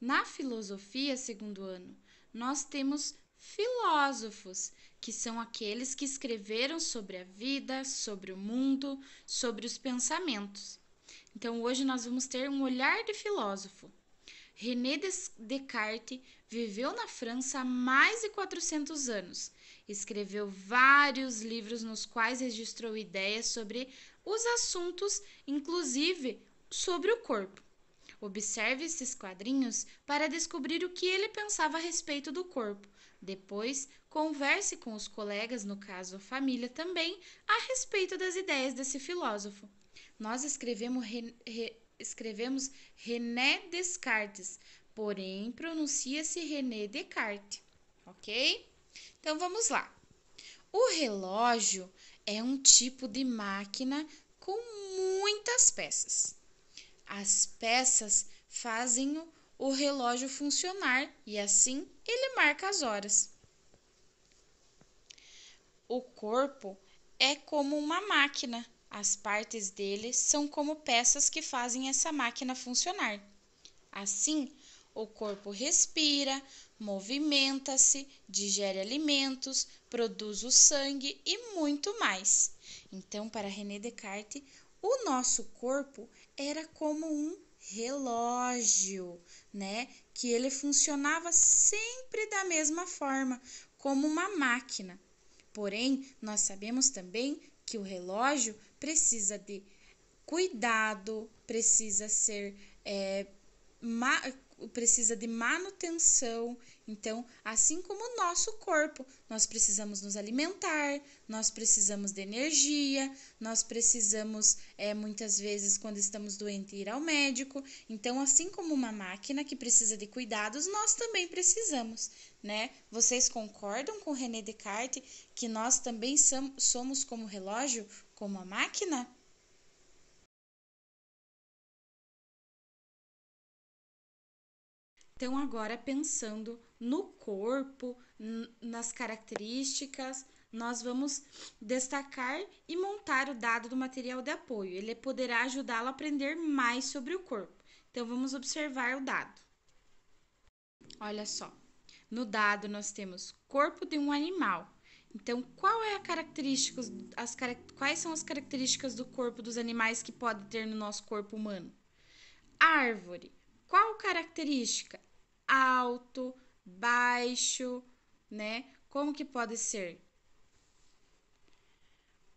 Na filosofia, segundo ano, nós temos filósofos, que são aqueles que escreveram sobre a vida, sobre o mundo, sobre os pensamentos. Então, hoje nós vamos ter um olhar de filósofo. René Descartes viveu na França há mais de 400 anos. Escreveu vários livros nos quais registrou ideias sobre os assuntos, inclusive sobre o corpo. Observe esses quadrinhos para descobrir o que ele pensava a respeito do corpo. Depois, converse com os colegas, no caso a família também, a respeito das ideias desse filósofo. Nós escrevemos, re, re, escrevemos René Descartes, porém pronuncia-se René Descartes, ok? Então vamos lá. O relógio é um tipo de máquina com muitas peças. As peças fazem o, relógio funcionar e assim ele marca as horas. O corpo é como uma máquina. As partes dele são como peças que fazem essa máquina funcionar. Assim, o corpo respira, movimenta-se, digere alimentos, produz o sangue e muito mais. Então, para René Descartes, o nosso corpo era como um relógio, né? Que ele funcionava sempre da mesma forma, como uma máquina. Porém, nós sabemos também que o relógio precisa de cuidado, precisa ser é, precisa de manutenção. Então, assim como o nosso corpo, nós precisamos nos alimentar, nós precisamos de energia, nós precisamos, é, muitas vezes, quando estamos doentes, ir ao médico. Então, assim como uma máquina que precisa de cuidados, nós também precisamos, né? Vocês concordam com René Descartes que nós também somos como relógio, como a máquina? Então, agora pensando no corpo, nas características, nós vamos destacar e montar o dado do material de apoio. Ele poderá ajudá-lo a aprender mais sobre o corpo. Então, vamos observar o dado. Olha só, no dado nós temos corpo de um animal. Então, qual é a característica, as, quais são as características do corpo dos animais que pode ter no nosso corpo humano? Árvore. Qual característica? alto, baixo, né? Como que pode ser?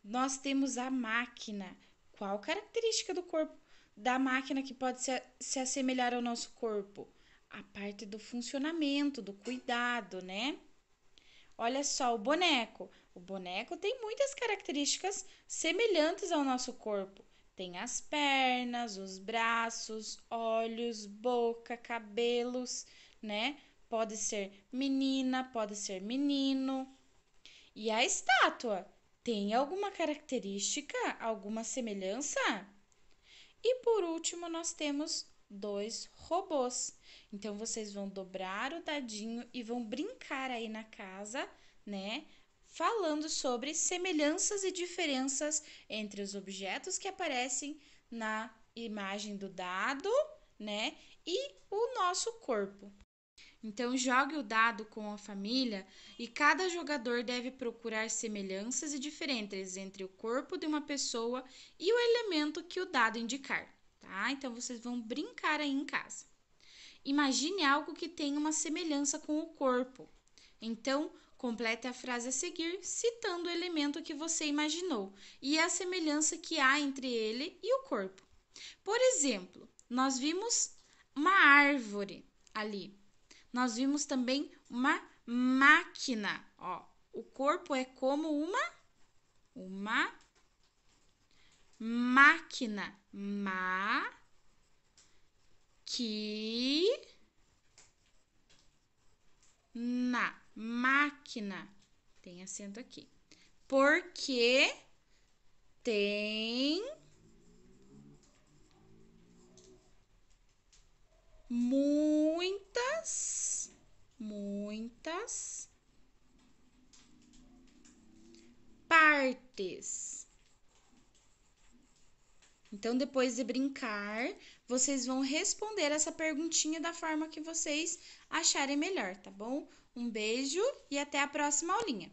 Nós temos a máquina. Qual característica do corpo da máquina que pode se, se assemelhar ao nosso corpo? A parte do funcionamento, do cuidado, né? Olha só o boneco. O boneco tem muitas características semelhantes ao nosso corpo. Tem as pernas, os braços, olhos, boca, cabelos, né? Pode ser menina, pode ser menino. E a estátua tem alguma característica, alguma semelhança? E por último, nós temos dois robôs. Então vocês vão dobrar o dadinho e vão brincar aí na casa, né? falando sobre semelhanças e diferenças entre os objetos que aparecem na imagem do dado, né, e o nosso corpo. Então, jogue o dado com a família e cada jogador deve procurar semelhanças e diferenças entre o corpo de uma pessoa e o elemento que o dado indicar, tá? Então, vocês vão brincar aí em casa. Imagine algo que tenha uma semelhança com o corpo. Então, Complete a frase a seguir citando o elemento que você imaginou e a semelhança que há entre ele e o corpo. Por exemplo, nós vimos uma árvore ali. Nós vimos também uma máquina, ó. O corpo é como uma uma máquina. Ma que na máquina. Tem acento aqui. Porque tem muitas, muitas partes. Então, depois de brincar, vocês vão responder essa perguntinha da forma que vocês acharem melhor, tá bom? Um beijo e até a próxima aulinha!